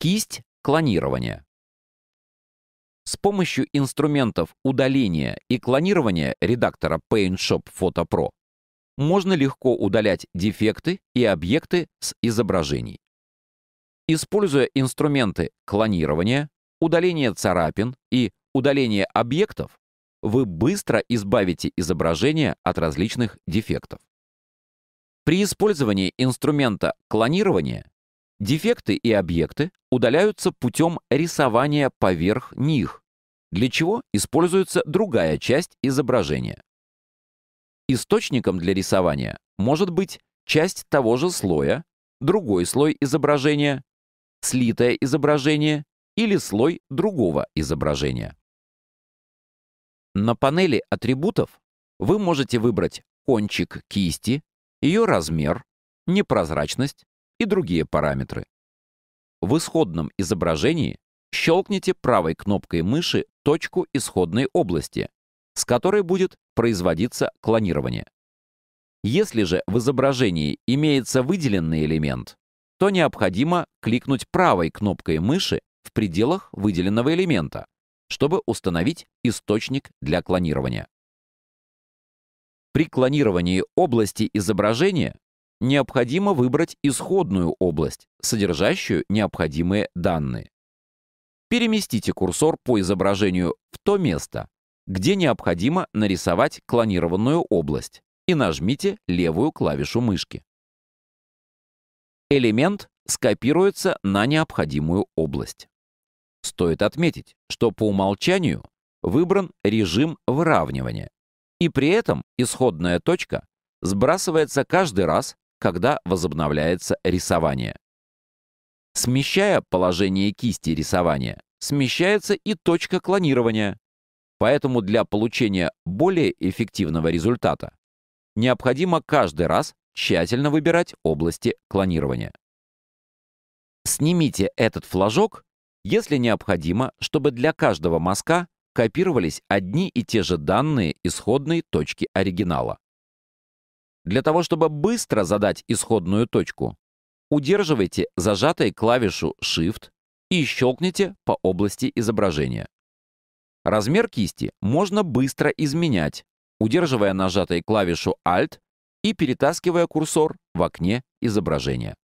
Кисть клонирования. С помощью инструментов удаления и клонирования редактора PaintShop Photo Pro можно легко удалять дефекты и объекты с изображений. Используя инструменты клонирования, удаления царапин и удаления объектов, вы быстро избавите изображение от различных дефектов. При использовании инструмента клонирования Дефекты и объекты удаляются путем рисования поверх них, для чего используется другая часть изображения. Источником для рисования может быть часть того же слоя, другой слой изображения, слитое изображение или слой другого изображения. На панели атрибутов вы можете выбрать кончик кисти, ее размер, непрозрачность, и другие параметры. В исходном изображении щелкните правой кнопкой мыши точку исходной области, с которой будет производиться клонирование. Если же в изображении имеется выделенный элемент, то необходимо кликнуть правой кнопкой мыши в пределах выделенного элемента, чтобы установить источник для клонирования. При клонировании области изображения необходимо выбрать исходную область, содержащую необходимые данные. Переместите курсор по изображению в то место, где необходимо нарисовать клонированную область и нажмите левую клавишу мышки. Элемент скопируется на необходимую область. Стоит отметить, что по умолчанию выбран режим выравнивания, и при этом исходная точка сбрасывается каждый раз, когда возобновляется рисование. Смещая положение кисти рисования, смещается и точка клонирования. Поэтому для получения более эффективного результата необходимо каждый раз тщательно выбирать области клонирования. Снимите этот флажок, если необходимо, чтобы для каждого мазка копировались одни и те же данные исходной точки оригинала. Для того, чтобы быстро задать исходную точку, удерживайте зажатой клавишу Shift и щелкните по области изображения. Размер кисти можно быстро изменять, удерживая нажатой клавишу Alt и перетаскивая курсор в окне изображения.